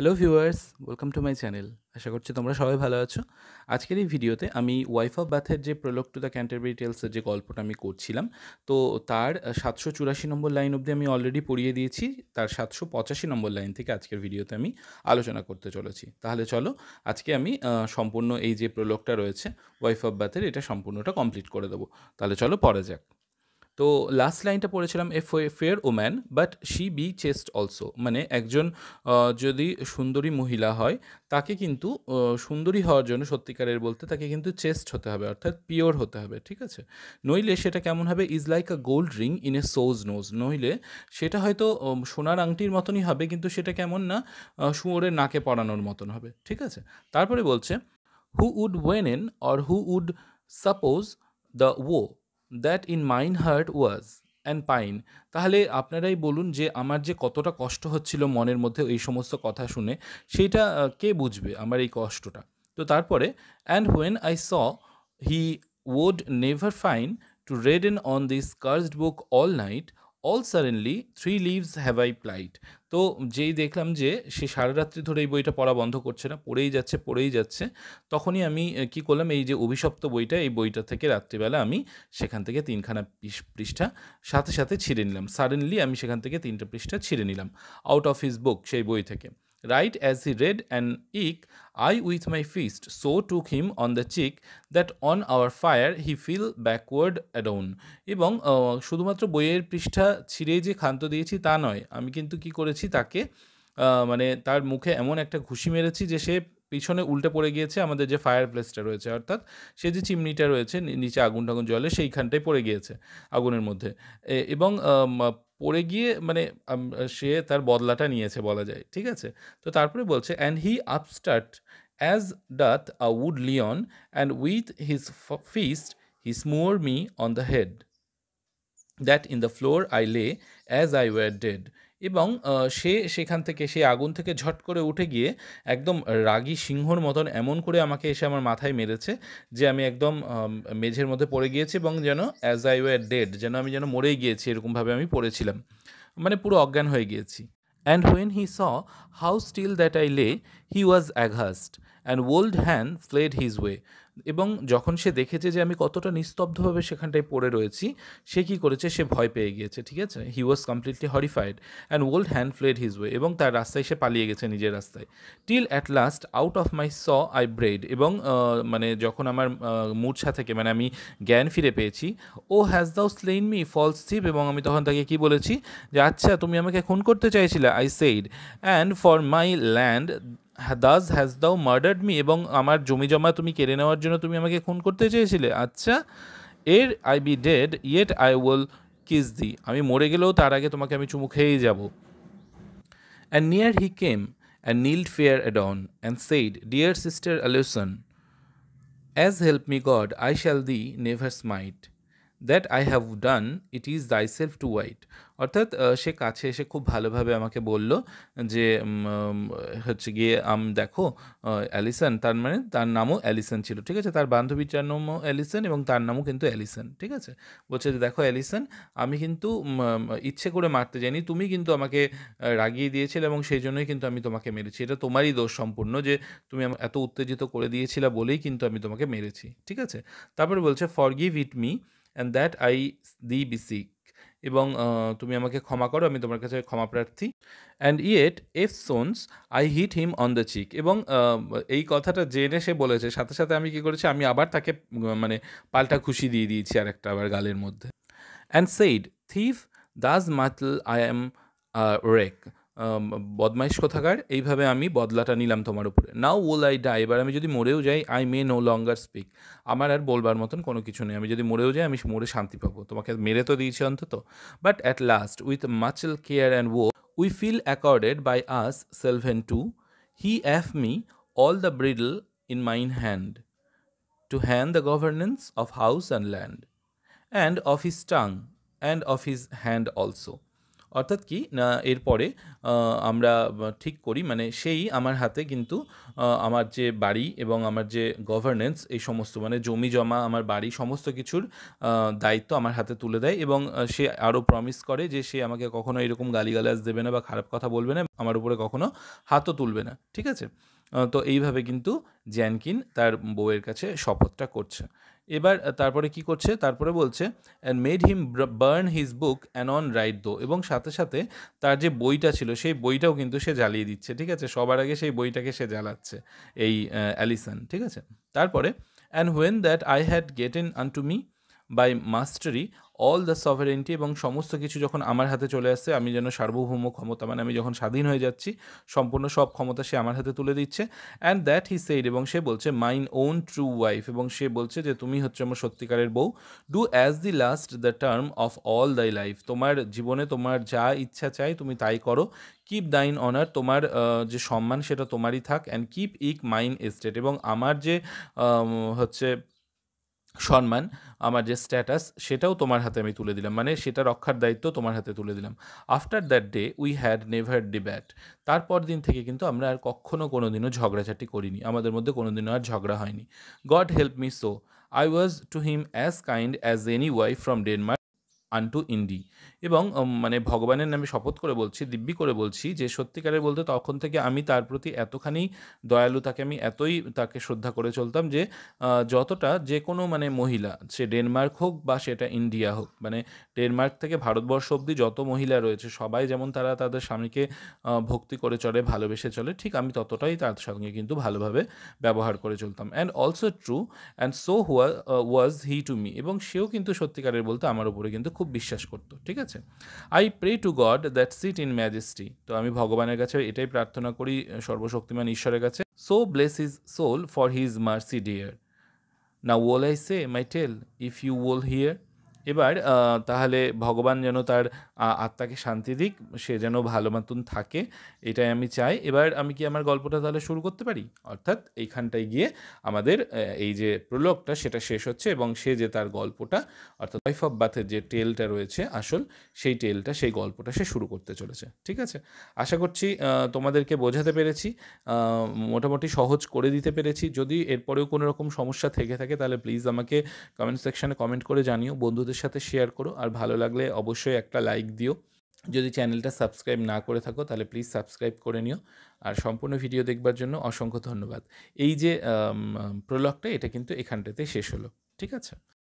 hello viewers welcome to my channel আশা করছি তোমরা সবাই ভালো আছো আজকের এই ভিডিওতে আমি ওয়াইফ অফ বাথের যে প্রলগ টু দ্য ক্যান্টারবেরি টেলসের যে গল্পটা আমি করছিলাম তো তার সাতশো চুরাশি নম্বর লাইন অবধি আমি অলরেডি পড়িয়ে দিয়েছি তার সাতশো পঁচাশি নম্বর লাইন থেকে আজকের ভিডিওতে আমি আলোচনা করতে চলেছি তাহলে চলো আজকে আমি সম্পূর্ণ এই যে প্রলগটা রয়েছে ওয়াইফ অফ বাথের এটা সম্পূর্ণটা কমপ্লিট করে দেবো তাহলে চলো পরে যাক তো লাস্ট লাইনটা পড়েছিলাম a fair woman but she be chaste also মানে একজন যদি সুন্দরী মহিলা হয় তাকে কিন্তু সুন্দরী হওয়ার জন্য সত্যিকারের বলতে তাকে কিন্তু চেস্ট হতে হবে অর্থাৎ পিওর হতে হবে ঠিক আছে নইলে সেটা কেমন হবে is like a gold ring in a sow's nose নইলে সেটা হয়তো সোনার আংটির মতনই হবে কিন্তু সেটা কেমন না শুয়োরের নাকে পরানোর মতন হবে ঠিক আছে তারপরে বলছে who would ween or who would suppose the woe that in mine heart was and pine তাহলে আপনারাই বলুন যে আমার যে কতটা কষ্ট হচ্ছিল মনের মধ্যে এই সমস্ত কথা শুনে সেটা কে বুঝবে আমার এই কষ্টটা তো তারপরে and when I saw he never fine to reden on this cursed book all night all suddenly three leaves have I plight তো যেই দেখলাম যে সে সারা রাত্রি ধরে এই বইটা পড়া বন্ধ করছে না পড়েই যাচ্ছে পড়েই যাচ্ছে তখনই আমি কি করলাম এই যে অভিশপ্ত বইটা এই বইটা থেকে রাত্রিবেলা আমি সেখান থেকে তিনখানা পৃষ্ঠা সাথে সাথে ছিঁড়ে নিলাম সাডেনলি আমি সেখান থেকে তিনটা পৃষ্ঠা ছিঁড়ে নিলাম আউট অফ হিস বুক সেই বই থেকে right as he read and eke I with my fist so took him on the cheek that in our fire he fell backward adown এবং শুধুমাত্র বইয়ের পৃষ্ঠা ছিঁড়ে যে ক্ষান্ত দিয়েছি তা নয় আমি কিন্তু কি করেছি তাকে মানে তার মুখে এমন একটা ঘুষি মেরেছি যে সে পিছনে উল্টে পড়ে গিয়েছে আমাদের যে ফায়ার প্লেসটা রয়েছে অর্থাৎ সে যে চিমনিটা রয়েছে নিচে আগুন টাগুন জলে সেইখানটায় পড়ে গিয়েছে আগুনের মধ্যে এবং পড়ে গিয়ে মানে সে তার বদলাটা নিয়েছে বলা যায় ঠিক আছে তো তারপরে বলছে and he upstart as doth a wood lion and with his fist he smote me on the head that in the floor I lay as I were dead এবং সে সেখান থেকে সেই আগুন থেকে ঝট করে উঠে গিয়ে একদম রাগী সিংহর মতন এমন করে আমাকে এসে আমার মাথায় মেরেছে যে আমি একদম মেঝের মধ্যে পড়ে গিয়েছি এবং যেন অ্যাজ আই ওয়ার ডেড যেন আমি যেন মরেই গিয়েছি এরকমভাবে আমি পড়েছিলাম মানে পুরো অজ্ঞান হয়ে গিয়েছি and when he saw how still that I lay he was aghast and would han fled his way এবং যখন সে দেখেছে যে আমি কতটা নিস্তব্ধভাবে সেখানটায় পড়ে রয়েছি সে কি করেছে সে ভয় পেয়ে গিয়েছে ঠিক আছে he was completely horrified and would han fled his way এবং তার রাস্তায় সে পালিয়ে গেছে নিজের রাস্তায় till at last out of my swough I braid এবং মানে যখন আমার মূর্ছা থেকে মানে আমি জ্ঞান ফিরে পেয়েছি ও হ্যাজ দাউ স্লেইন মি ফলস থিপ এবং আমি তখন তাকে কি বলেছি যে আচ্ছা তুমি আমাকে খুন করতে চাইছিলে I said and for my land thus hast thou murdered me এবং আমার জমি জমা তুমি কেড়ে নেওয়ার জন্য তুমি আমাকে খুন করতে চেয়েছিলে আচ্ছা ere I be dead yet I will kiss thee আমি মরে গেলেও তার আগে তোমাকে আমি চুমু খেয়েই যাব and near he came and kneeled fair adown and said dear sister Alison as help me God I shall thee never smite that I have done it is thyself to wite অর্থাৎ সে কাছে এসে খুব ভালোভাবে আমাকে বলল যে হচ্ছে গিয়ে আম দেখো অ্যালিসন তার মানে তার নামও অ্যালিসন ছিল ঠিক আছে তার বান্ধবীটার নামও অ্যালিসন এবং তার নামও কিন্তু অ্যালিসন ঠিক আছে বলছে যে দেখো অ্যালিসন আমি কিন্তু ইচ্ছে করে মারতে যাইনি তুমি কিন্তু আমাকে রাগিয়ে দিয়েছিলে এবং সেই জন্যই কিন্তু আমি তোমাকে মেরেছি এটা তোমারই দোষ সম্পূর্ণ যে তুমি এত উত্তেজিত করে দিয়েছিলে বলেই কিন্তু আমি তোমাকে মেরেছি ঠিক আছে তারপরে বলছে forgive it me and that I thee beseech এবং তুমি আমাকে ক্ষমা করো আমি তোমার কাছে ক্ষমা প্রার্থী and yet eftsoons I hit him on the cheek এবং এই কথাটা জেনে সে বলেছে সাথে সাথে আমি কি করেছি আমি আবার তাকে মানে পাল্টা খুশি দিয়ে দিয়েছি আর একটা আবার গালের মধ্যে and said thief thus muchel I am wreak বদমাইশ কোথাকার এইভাবে আমি বদলাটা নিলাম তোমার উপরে নাও ওল আই ডাই এবার আমি যদি মরেও যাই I may no longer speak আমার আর বলবার মতন কোনো কিছু নেই আমি যদি মরেও যাই আমি মরে শান্তি পাবো তোমাকে মেরে তো দিয়েছি অন্তত but at last with muchel care and woe we fell accorded by us selven two he yaf me all the bridle in mine hand to han the governance of house and land and of his tongue and of his hand also অর্থাৎ কি না এরপরে আমরা ঠিক করি মানে সেই আমার হাতে কিন্তু আমার যে বাড়ি এবং আমার যে গভর্নেন্স এই সমস্ত মানে জমি জমা আমার বাড়ি সমস্ত কিছুর দায়িত্ব আমার হাতে তুলে দেয় এবং সে আরও প্রমিস করে যে সে আমাকে কখনো এরকম গালিগালাজ দেবে না বা খারাপ কথা বলবে না আমার উপরে কখনো হাতও তুলবে না ঠিক আছে তো এইভাবে কিন্তু জ্যানকিন তার বউয়ের কাছে শপথটা করছে এবার তারপরে কি করছে তারপরে বলছে and made him burn his book অ্যান্ড অন রাইট দো এবং সাথে সাথে তার যে বইটা ছিল সেই বইটাও কিন্তু সে জ্বালিয়ে দিচ্ছে ঠিক আছে সবার আগে সেই বইটাকে সে জ্বালাচ্ছে এই অ্যালিসন ঠিক আছে তারপরে and when that I had in unto me by mastery all the sovereignty এবং সমস্ত কিছু যখন আমার হাতে চলে আসছে আমি যেন সার্বভৌম ক্ষমতা মানে আমি যখন স্বাধীন হয়ে যাচ্ছি সম্পূর্ণ সব ক্ষমতা সে আমার হাতে তুলে দিচ্ছে অ্যান্ড দ্যাট হি সেইড এবং সে বলছে মাইন ওন ট্রু ওয়াইফ এবং সে বলছে যে তুমি হচ্ছে আমার সত্যিকারের বউ do as the last the term of all thy life তোমার জীবনে তোমার যা ইচ্ছা চাই তুমি তাই করো কিপ দাইন অনার তোমার যে সম্মান সেটা তোমারই থাক and keep eke mine estate এবং আমার যে হচ্ছে সম্মান আমার যে স্ট্যাটাস সেটাও তোমার হাতে আমি তুলে দিলাম মানে সেটা রক্ষার দায়িত্ব তোমার হাতে তুলে দিলাম after that day we had never debate তারপর দিন থেকে কিন্তু আমরা আর কখনও কোনো দিনও ঝগড়াঝাটি করিনি আমাদের মধ্যে কোনো দিনও আর ঝগড়া হয়নি God help me so I was to him as kind as any wife from Denmark unto India এবং মানে ভগবানের নামে শপথ করে বলছি দিব্যি করে বলছি যে সত্যিকারের বলতে তখন থেকে আমি তার প্রতি এতখানি দয়ালু তাকে আমি এতই তাকে শ্রদ্ধা করে চলতাম যে যতটা যে কোনো মানে মহিলা সে ডেনমার্ক হোক বা সেটা ইন্ডিয়া হোক মানে ডেনমার্ক থেকে ভারতবর্ষ অবধি যত মহিলা রয়েছে সবাই যেমন তারা তাদের স্বামীকে ভক্তি করে চলে ভালোবেসে চলে ঠিক আমি ততটাই তার সঙ্গে কিন্তু ভালোভাবে ব্যবহার করে চলতাম and also true and so who was he to me এবং সেও কিন্তু সত্যিকারের বলতে আমার উপরে কিন্তু খুব বিশ্বাস করত ঠিক আছে I pray to God that sit in majesty তো আমি ভগবানের কাছে এটাই প্রার্থনা করি সর্বশক্তিমান ঈশ্বরের কাছে so bless his soul for his mercy dear now all I say my tell if you all hear এবার তাহলে ভগবান যেন তার আত্মাকে শান্তি দিক সে যেন ভালো মতন থাকে এটাই আমি চাই এবার আমি কি আমার গল্পটা তাহলে শুরু করতে পারি অর্থাৎ এইখানটায় গিয়ে আমাদের এই যে প্রলোকটা সেটা শেষ হচ্ছে এবং সে যে তার গল্পটা অর্থাৎ ওয়াইফ অফ বাথের যে টেলটা রয়েছে আসল সেই টেলটা সেই গল্পটা সে শুরু করতে চলেছে ঠিক আছে আশা করছি তোমাদেরকে বোঝাতে পেরেছি মোটামুটি সহজ করে দিতে পেরেছি যদি এরপরেও কোনো রকম সমস্যা থেকে থাকে তাহলে প্লিজ আমাকে কমেন্ট সেকশানে কমেন্ট করে জানিও বন্ধু বন্ধুদের সাথে শেয়ার করো আর ভালো লাগলে অবশ্যই একটা লাইক দিও যদি চ্যানেলটা সাবস্ক্রাইব না করে থাকো তাহলে প্লিজ সাবস্ক্রাইব করে নিও আর সম্পূর্ণ ভিডিও দেখবার জন্য অসংখ্য ধন্যবাদ এই যে প্রলগটা এটা কিন্তু এখানটাতে শেষ হলো ঠিক আছে